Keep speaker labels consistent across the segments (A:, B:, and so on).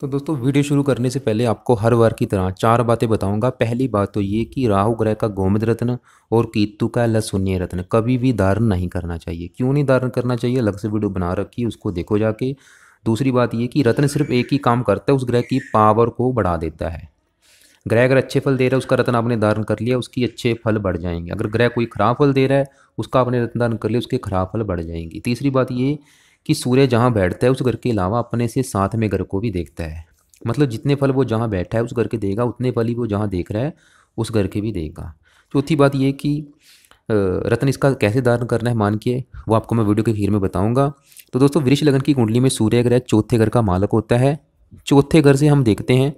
A: तो दोस्तों वीडियो शुरू करने से पहले आपको हर बार की तरह चार बातें बताऊंगा पहली बात तो ये कि राहु ग्रह का गोमद रत्न और केतु का लसुन्य रत्न कभी भी धारण नहीं करना चाहिए क्यों नहीं धारण करना चाहिए अलग से वीडियो बना रखी उसको देखो जाके दूसरी बात ये कि रत्न सिर्फ एक ही काम करता है उस ग्रह की पावर को बढ़ा देता है ग्रह अगर अच्छे फल दे रहा है उसका रत्न आपने धारण कर लिया उसकी अच्छे फल बढ़ जाएंगे अगर ग्रह कोई खराब फल दे रहा है उसका आपने रत्न धारण कर लिया उसके खराब फल बढ़ जाएंगे तीसरी बात ये कि सूर्य जहाँ बैठता है उस घर के अलावा अपने से साथ में घर को भी देखता है मतलब जितने फल वो जहाँ बैठा है उस घर के देगा उतने फल ही वो जहाँ देख रहा है उस घर के भी देगा चौथी बात ये कि रत्न इसका कैसे धारण करना है मान के वो आपको मैं वीडियो के खीर में बताऊंगा तो दोस्तों वृक्ष लगन की कुंडली में सूर्य ग्रह चौथे घर का मालक होता है चौथे घर से हम देखते हैं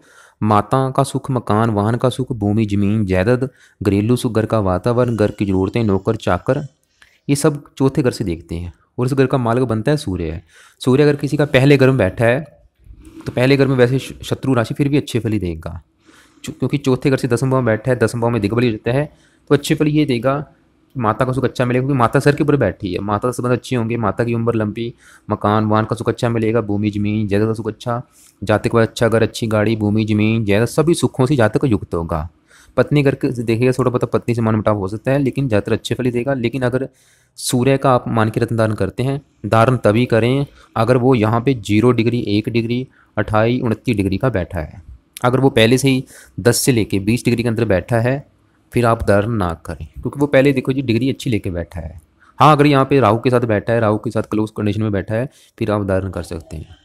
A: माता का सुख मकान वाहन का सुख भूमि जमीन जायदाद घरेलू सुख घर का वातावरण घर की ज़रूरतें नौकर चाकर ये सब चौथे घर से देखते हैं और उस घर का मालक बनता है सूर्य है सूर्य अगर किसी का पहले घर में बैठा है तो पहले घर में वैसे शत्रु राशि फिर भी अच्छे फल ही देगा क्योंकि चौथे घर से दसम भाव में बैठा है दसम भाव में दिग्बली रहता है तो अच्छे फल ये देगा माता का सुख अच्छा मिलेगा क्योंकि माता सर के ऊपर बैठी है माता का संबंध अच्छे होंगे माता की उम्र लंबी मकान वान का सुख अच्छा मिलेगा भूमि जमीन जैदा का सुख अच्छा जातक बाद अच्छा घर अच्छी गाड़ी भूमि जमीन जैदा सभी सुखों से जातक युक्त होगा पत्नी करके देखेगा थोड़ा बहुत पत्नी से मन मुटाव हो सकता है लेकिन ज़्यादातर अच्छे फल ही देगा लेकिन अगर सूर्य का आप मान के रत्न धारण करते हैं धारण तभी करें अगर वो यहाँ पे जीरो डिग्री एक डिग्री अट्ठाई उनतीस डिग्री का बैठा है अगर वो पहले से ही दस से लेके बीस डिग्री के अंदर बैठा है फिर आप धारण ना करें क्योंकि वो पहले देखो जी डिग्री अच्छी लेके बैठा है हाँ अगर यहाँ पे राहु के साथ बैठा है राहु के साथ क्लोज कंडीशन में बैठा है फिर आप धारण कर सकते हैं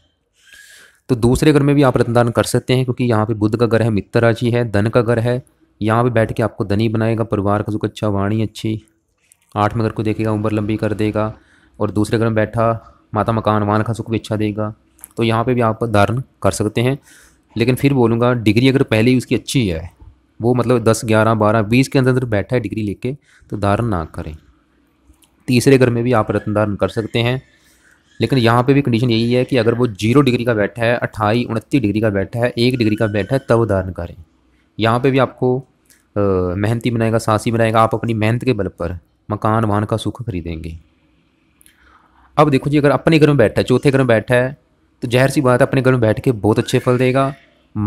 A: तो दूसरे घर में भी आप रत्न धारण कर सकते हैं क्योंकि यहाँ पे बुद्ध का घर है मित्र राशि है धन का घर है यहाँ पे बैठ के आपको धनी बनाएगा परिवार का सुख अच्छा वाणी अच्छी आठ में अगर को देखेगा उम्र लंबी कर देगा और दूसरे घर में बैठा माता मकान वान का सुख भी देगा तो यहाँ पे भी आप धारण कर सकते हैं लेकिन फिर बोलूँगा डिग्री अगर पहले ही उसकी अच्छी है वो मतलब दस ग्यारह बारह बीस के अंदर अंदर बैठा है डिग्री लेके तो धारण ना करें तीसरे घर में भी आप रत्न धारण कर सकते हैं लेकिन यहाँ पे भी कंडीशन यही है कि अगर वो जीरो डिग्री का बैठा है अट्ठाई उनतीस डिग्री का बैठा है एक डिग्री का बैठा है तब धारण करें यहाँ पे भी आपको मेहनती बनाएगा सासी बनाएगा आप अपनी मेहनत के बल पर मकान वाहन का सुख खरीदेंगे अब देखो जी अगर अपने घर में बैठा है चौथे घर में बैठा है तो जहर सी बात है अपने घर में बैठ के बहुत अच्छे फल देगा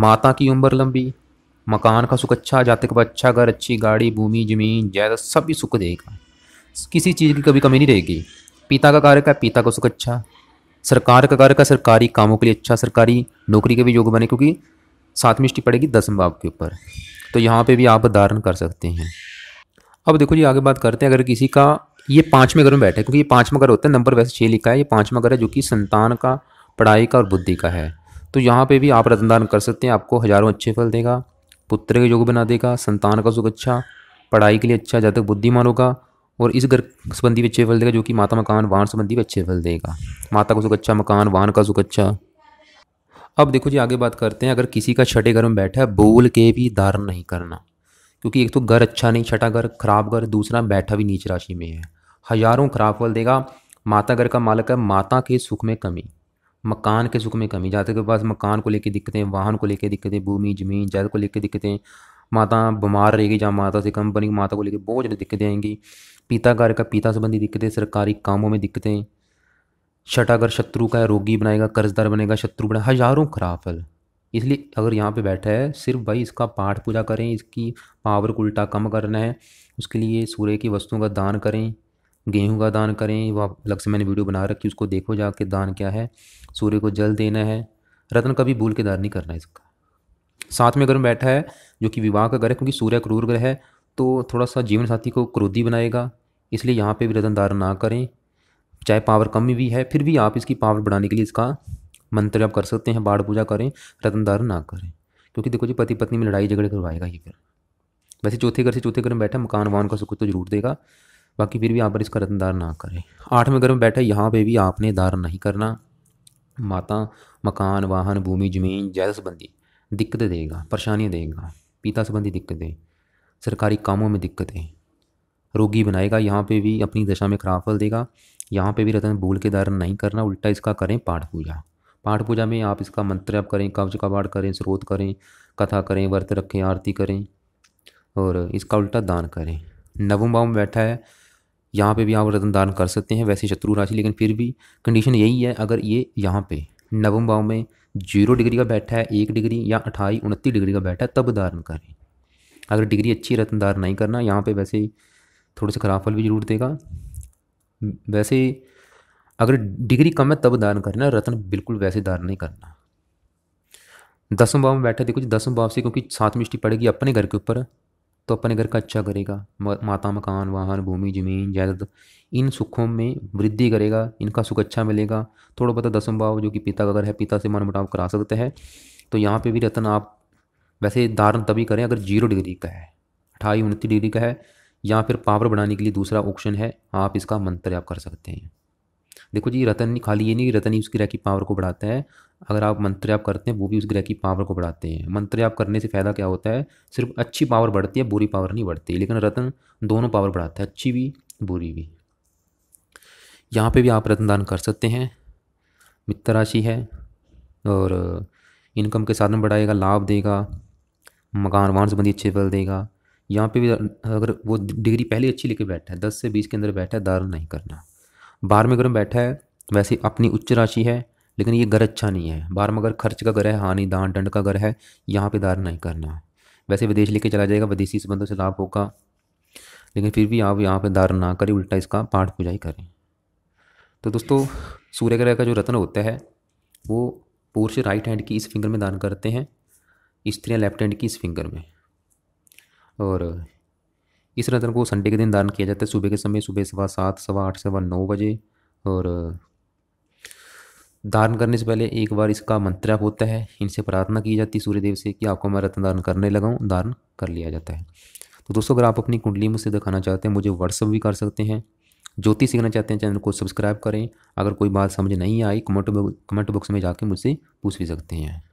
A: माता की उम्र लंबी मकान का सुख अच्छा जातक का अच्छा घर अच्छी गाड़ी भूमि जमीन जायदाद भी सुख देगा किसी चीज़ की कभी कमी नहीं रहेगी पिता का कार्य का पिता का सुख अच्छा सरकार का कार्य का सरकारी कामों के लिए अच्छा सरकारी नौकरी के भी योग बने क्योंकि सातवीं मिष्टि पड़ेगी दसम भाव के ऊपर तो यहाँ पे भी आप धारण कर सकते हैं अब देखो जी आगे बात करते हैं अगर किसी का ये पाँचवें घर में बैठे क्योंकि ये पाँचवा घर होता है नंबर वैसे छः लिखा है ये पाँचवा घर है जो कि संतान का पढ़ाई का और बुद्धि का है तो यहाँ पे भी आप रत्नदान कर सकते हैं आपको हजारों अच्छे फल देगा पुत्र के योग बना देगा संतान का सुख अच्छा पढ़ाई के लिए अच्छा जातक बुद्धिमान होगा और इस घर संबंधी भी अच्छे फल देगा जो कि माता मकान वाहन संबंधी भी अच्छे फल देगा माता का सुख अच्छा मकान वाहन का सुख अच्छा अब देखो जी आगे बात करते हैं अगर किसी का छठे घर में बैठा है बोल के भी धारण नहीं करना क्योंकि एक तो घर अच्छा नहीं छठा घर खराब घर दूसरा बैठा भी नीच राशि में है हजारों खराब फल देगा माता घर का मालक है माता के सुख में कमी मकान के सुख में कमी जाते के पास मकान को लेकर दिक्कतें वाहन को लेकर दिक्कतें भूमि जमीन जैद को लेकर दिक्कतें माता बीमार रहेगी जहाँ माता से कम बनेगी माता को लेकर बहुत ज़्यादा दिक्कतें आएंगी पिता घर का पिता संबंधी दिक्कतें सरकारी कामों में दिक्कतें छठा घर शत्रु का रोगी बनाएगा कर्जदार बनेगा शत्रु बनेगा हजारों खराब फल इसलिए अगर यहाँ पे बैठा है सिर्फ भाई इसका पाठ पूजा करें इसकी पावर को उल्टा कम करना है उसके लिए सूर्य की वस्तुओं का दान करें गेहूं का दान करें वह अलग से मैंने वीडियो बना रखी उसको देखो जाके दान क्या है सूर्य को जल देना है रत्न कभी भूल के दान नहीं करना इसका साथ में अगर बैठा है जो कि विवाह का ग्रह क्योंकि सूर्य क्रूर ग्रह है तो थोड़ा सा जीवन साथी को क्रोधी बनाएगा इसलिए यहाँ पर भी रतन दान ना करें चाहे पावर कम भी है फिर भी आप इसकी पावर बढ़ाने के लिए इसका मंत्र आप कर सकते हैं बाढ़ पूजा करें रतन धारण ना करें क्योंकि देखो जी पति पत्नी में लड़ाई झगड़े करवाएगा ही फिर वैसे चौथे घर से चौथे घर में बैठा मकान वाहन का सुख तो जरूर देगा बाकी फिर भी यहाँ पर इसका रतन दार ना करें आठवें घर में बैठा यहाँ पर भी आपने दार नहीं करना माता मकान वाहन भूमि जमीन जायदाद संबंधी दिक्कत देगा परेशानियाँ देगा पिता संबंधी दिक्कतें सरकारी कामों में दिक्कतें रोगी बनाएगा यहाँ पे भी अपनी दशा में खराब फल देगा यहाँ पे भी रतन भूल के दारण नहीं करना उल्टा इसका करें पाठ पूजा पाठ पूजा में आप इसका मंत्र आप करें कवच का पाठ करें स्रोत करें कथा करें व्रत रखें आरती करें और इसका उल्टा दान करें नवम भाव में बैठा है यहाँ पे भी आप रतन दान कर सकते हैं वैसे शत्रु राशि लेकिन फिर भी कंडीशन यही है अगर ये यहाँ पे नवम भाव में जीरो डिग्री का बैठा है एक डिग्री या अठाई उनतीस डिग्री का बैठा है तब दान करें अगर डिग्री अच्छी रतन दान नहीं करना यहाँ पे वैसे थोड़े से खराब फल भी जरूर देगा वैसे अगर डिग्री कम है तब दान करना रत्न बिल्कुल वैसे दान नहीं करना दसवें भाव में बैठे देखो जी दसवें भाव से क्योंकि सात मिष्टि पड़ेगी अपने घर के ऊपर तो अपने घर का अच्छा करेगा माता मकान वाहन भूमि जमीन जायदाद इन सुखों में वृद्धि करेगा इनका सुख अच्छा मिलेगा थोड़ा बहुत दसम भाव जो कि पिता का घर है पिता से मन मुटाव करा सकते हैं तो यहाँ पे भी रतन आप वैसे धारण तभी करें अगर जीरो डिग्री का है अठाई उनतीस डिग्री का है या फिर पावर बढ़ाने के लिए दूसरा ऑप्शन है आप इसका मंत्र आप कर सकते हैं देखो जी रतन खाली ये नहीं कि रतन ही उस ग्रह की पावर को बढ़ाता है अगर आप मंत्र आप करते हैं वो भी उस ग्रह की पावर को बढ़ाते हैं मंत्र आप करने से फ़ायदा क्या होता है सिर्फ अच्छी पावर बढ़ती है बुरी पावर नहीं बढ़ती लेकिन रतन दोनों पावर बढ़ाता है अच्छी भी बुरी भी यहाँ पे भी आप रतन दान कर सकते हैं मित्र राशि है और इनकम के साधन बढ़ाएगा लाभ देगा मकान वाहन संबंधी अच्छे फल देगा यहाँ पे भी अगर वो डिग्री पहले अच्छी लेके बैठा है दस से बीस के अंदर बैठा है दान नहीं करना बारहवें घर में बैठा है वैसे अपनी उच्च राशि है लेकिन ये घर अच्छा नहीं है बारहवा घर खर्च का घर है हानि दान दंड का घर है यहाँ पे दान नहीं करना वैसे विदेश लेके चला जाएगा विदेशी संबंधों से लाभ होगा लेकिन फिर भी आप यहाँ पे दान ना करें उल्टा इसका पाठ पूजा ही करें तो दोस्तों सूर्य ग्रह का जो रत्न होता है वो पुरुष राइट हैंड की इस फिंगर में दान करते हैं स्त्रियाँ लेफ्ट हैंड की इस फिंगर में और इस रत्न को संडे के दिन दान किया जाता है सुबह के समय सुबह सवा सात सवा आठ सवा नौ बजे और दान करने से पहले एक बार इसका आप होता है इनसे प्रार्थना की जाती है सूर्यदेव से कि आपको मैं रत्न दान करने लगाऊँ धारण दान कर लिया जाता है तो दोस्तों अगर आप अपनी कुंडली मुझसे दिखाना चाहते हैं मुझे व्हाट्सअप भी कर सकते हैं ज्योति सीखना चाहते हैं चैनल को सब्सक्राइब करें अगर कोई बात समझ नहीं आई कमेंट बॉक्स में जाके मुझसे पूछ भी सकते हैं